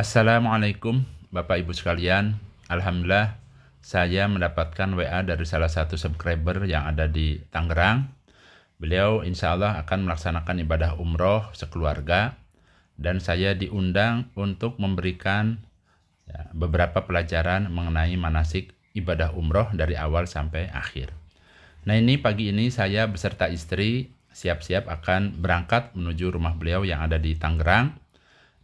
Assalamualaikum Bapak Ibu sekalian. Alhamdulillah saya mendapatkan WA dari salah satu subscriber yang ada di Tangerang. Beliau insya Allah akan melaksanakan ibadah umroh sekeluarga dan saya diundang untuk memberikan ya, beberapa pelajaran mengenai manasik ibadah umroh dari awal sampai akhir. Nah ini pagi ini saya beserta istri siap-siap akan berangkat menuju rumah beliau yang ada di Tangerang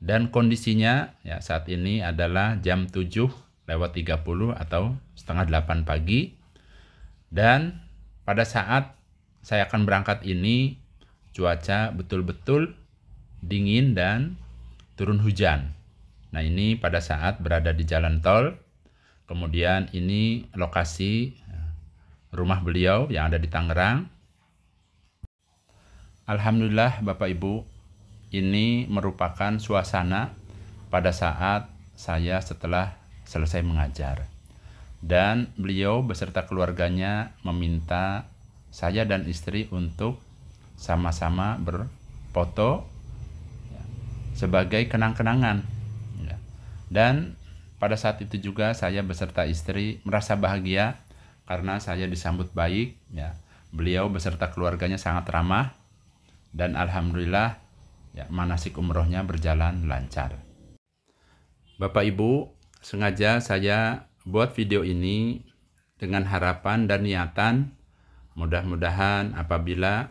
dan kondisinya ya saat ini adalah jam 7 lewat 30 atau setengah 8 pagi dan pada saat saya akan berangkat ini cuaca betul-betul dingin dan turun hujan nah ini pada saat berada di jalan tol kemudian ini lokasi ya, rumah beliau yang ada di Tangerang Alhamdulillah Bapak Ibu ini merupakan suasana pada saat saya setelah selesai mengajar. Dan beliau beserta keluarganya meminta saya dan istri untuk sama-sama berfoto ya, sebagai kenang-kenangan. Ya. Dan pada saat itu juga saya beserta istri merasa bahagia karena saya disambut baik ya. Beliau beserta keluarganya sangat ramah dan alhamdulillah ya, manasik umrohnya berjalan lancar. Bapak Ibu, sengaja saya buat video ini dengan harapan dan niatan mudah-mudahan apabila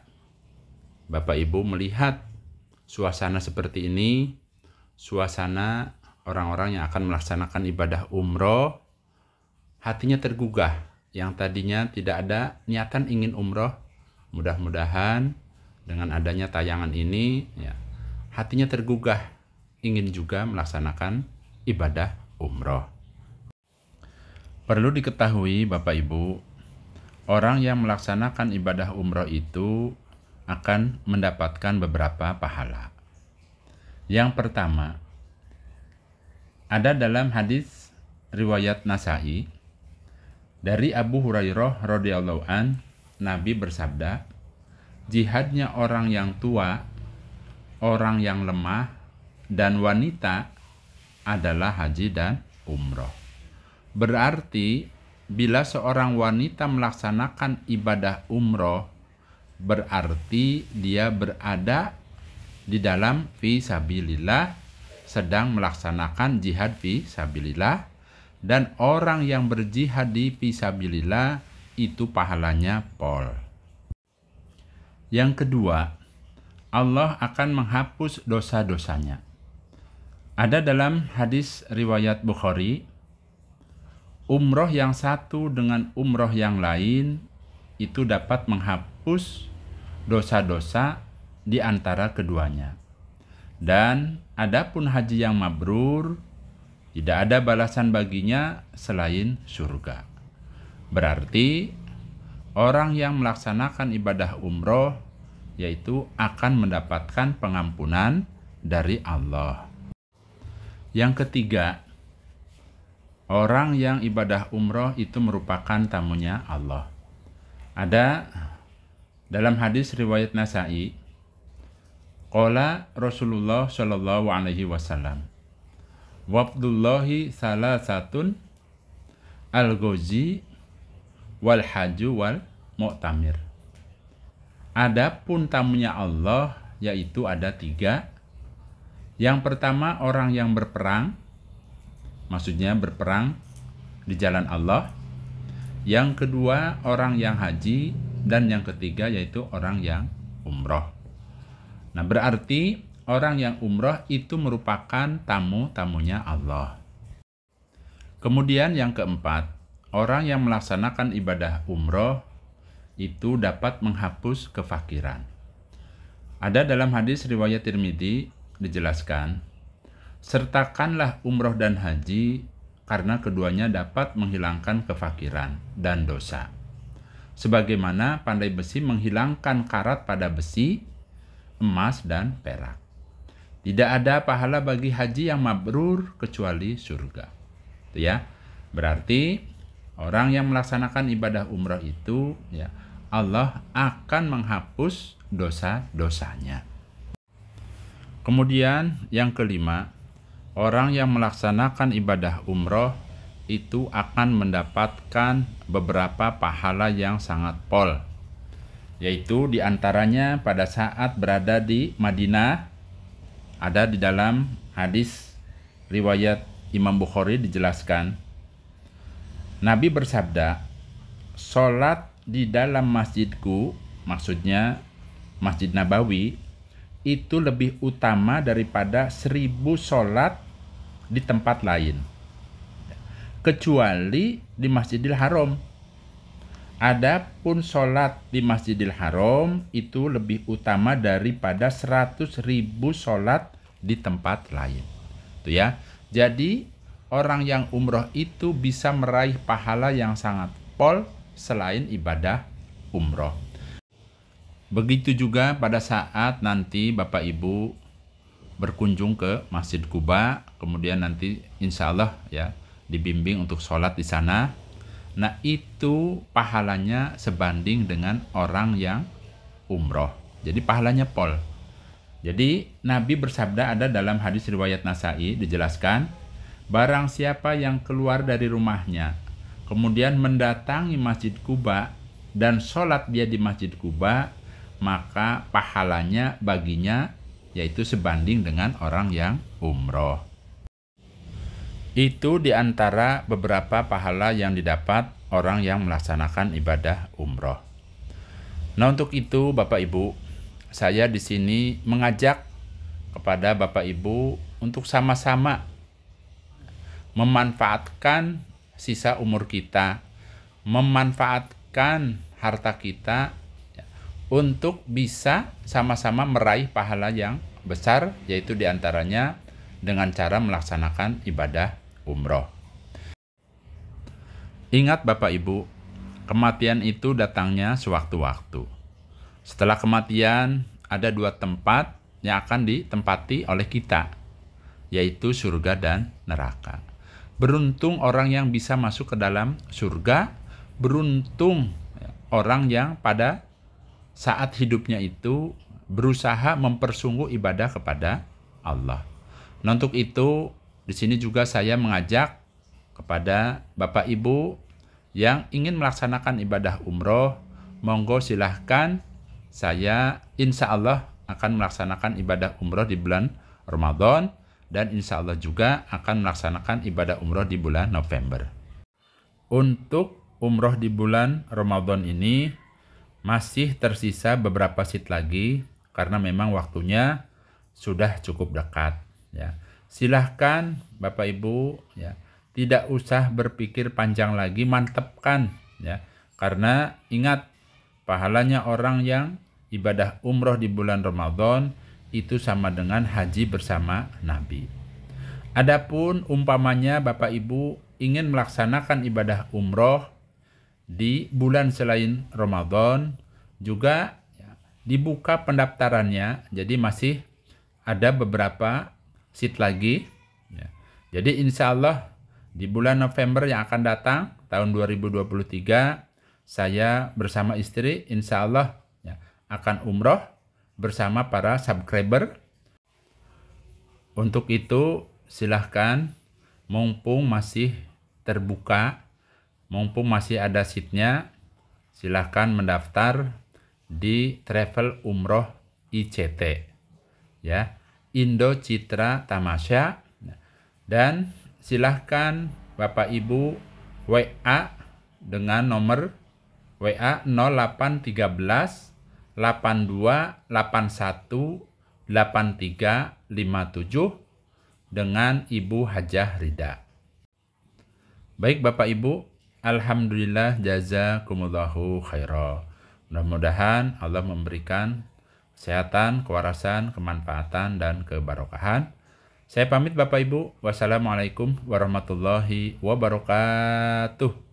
Bapak Ibu melihat suasana seperti ini, suasana orang-orang yang akan melaksanakan ibadah umroh, hatinya tergugah. Yang tadinya tidak ada niatan ingin umroh, mudah-mudahan dengan adanya tayangan ini, ya, hatinya tergugah ingin juga melaksanakan ibadah umroh. Perlu diketahui Bapak Ibu, orang yang melaksanakan ibadah umroh itu akan mendapatkan beberapa pahala. Yang pertama, ada dalam hadis riwayat Nasai dari Abu Hurairah radhiyallahu an Nabi bersabda, jihadnya orang yang tua orang yang lemah dan wanita adalah haji dan umroh. Berarti, bila seorang wanita melaksanakan ibadah umroh, berarti dia berada di dalam visabilillah sedang melaksanakan jihad visabilillah dan orang yang berjihad di visabilillah itu pahalanya pol. Yang kedua, Allah akan menghapus dosa-dosanya. Ada dalam hadis riwayat Bukhari, umroh yang satu dengan umroh yang lain itu dapat menghapus dosa-dosa di antara keduanya. Dan adapun haji yang mabrur, tidak ada balasan baginya selain surga. Berarti, orang yang melaksanakan ibadah umroh yaitu akan mendapatkan pengampunan dari Allah. Yang ketiga, orang yang ibadah umroh itu merupakan tamunya Allah. Ada dalam hadis riwayat Nasai, Qala Rasulullah Shallallahu Alaihi Wasallam, Wabdullahi salah satun al-gozi wal haju wal mu'tamir. Adapun tamunya Allah yaitu ada tiga. Yang pertama orang yang berperang, maksudnya berperang di jalan Allah. Yang kedua orang yang haji dan yang ketiga yaitu orang yang umroh. Nah berarti orang yang umroh itu merupakan tamu-tamunya Allah. Kemudian yang keempat, orang yang melaksanakan ibadah umroh itu dapat menghapus kefakiran. Ada dalam hadis riwayat Tirmidzi dijelaskan, sertakanlah umroh dan haji karena keduanya dapat menghilangkan kefakiran dan dosa. Sebagaimana pandai besi menghilangkan karat pada besi, emas, dan perak. Tidak ada pahala bagi haji yang mabrur kecuali surga. Itu ya. Berarti orang yang melaksanakan ibadah umroh itu ya Allah akan menghapus dosa-dosanya. Kemudian yang kelima, orang yang melaksanakan ibadah umroh itu akan mendapatkan beberapa pahala yang sangat pol. Yaitu diantaranya pada saat berada di Madinah, ada di dalam hadis riwayat Imam Bukhari dijelaskan, Nabi bersabda, solat di dalam masjidku, maksudnya Masjid Nabawi, itu lebih utama daripada seribu sholat di tempat lain. Kecuali di Masjidil Haram. Adapun sholat di Masjidil Haram itu lebih utama daripada seratus ribu sholat di tempat lain. Itu ya. Jadi orang yang umroh itu bisa meraih pahala yang sangat pol selain ibadah umroh. Begitu juga pada saat nanti Bapak Ibu berkunjung ke Masjid Kuba, kemudian nanti insya Allah ya dibimbing untuk sholat di sana. Nah itu pahalanya sebanding dengan orang yang umroh. Jadi pahalanya pol. Jadi Nabi bersabda ada dalam hadis riwayat Nasai dijelaskan, barang siapa yang keluar dari rumahnya kemudian mendatangi Masjid Kuba dan sholat dia di Masjid Kuba, maka pahalanya baginya yaitu sebanding dengan orang yang umroh. Itu di antara beberapa pahala yang didapat orang yang melaksanakan ibadah umroh. Nah untuk itu Bapak Ibu, saya di sini mengajak kepada Bapak Ibu untuk sama-sama memanfaatkan sisa umur kita, memanfaatkan harta kita ya, untuk bisa sama-sama meraih pahala yang besar, yaitu diantaranya dengan cara melaksanakan ibadah umroh. Ingat Bapak Ibu, kematian itu datangnya sewaktu-waktu. Setelah kematian, ada dua tempat yang akan ditempati oleh kita, yaitu surga dan neraka. Beruntung orang yang bisa masuk ke dalam surga, beruntung ya, orang yang pada saat hidupnya itu berusaha mempersungguh ibadah kepada Allah. Nah, untuk itu di sini juga saya mengajak kepada Bapak Ibu yang ingin melaksanakan ibadah umroh, monggo silahkan saya insya Allah akan melaksanakan ibadah umroh di bulan Ramadan dan insya Allah juga akan melaksanakan ibadah umroh di bulan November. Untuk umroh di bulan Ramadan ini masih tersisa beberapa seat lagi karena memang waktunya sudah cukup dekat ya. Silahkan Bapak Ibu ya tidak usah berpikir panjang lagi mantepkan ya karena ingat pahalanya orang yang ibadah umroh di bulan Ramadan itu sama dengan haji bersama Nabi. Adapun umpamanya Bapak Ibu ingin melaksanakan ibadah umroh di bulan selain Ramadan juga dibuka pendaftarannya jadi masih ada beberapa seat lagi ya. jadi insya Allah di bulan November yang akan datang tahun 2023 saya bersama istri insya Allah ya, akan umroh bersama para subscriber. Untuk itu silahkan mumpung masih terbuka, mumpung masih ada seatnya, silahkan mendaftar di Travel Umroh ICT. Ya, Indo Citra Tamasya dan silahkan Bapak Ibu WA dengan nomor WA 0813 82 81 83 57 dengan Ibu Hajah Rida. Baik Bapak Ibu, Alhamdulillah jazakumullahu khairah. Mudah-mudahan Allah memberikan kesehatan, kewarasan, kemanfaatan, dan kebarokahan. Saya pamit Bapak Ibu. Wassalamualaikum warahmatullahi wabarakatuh.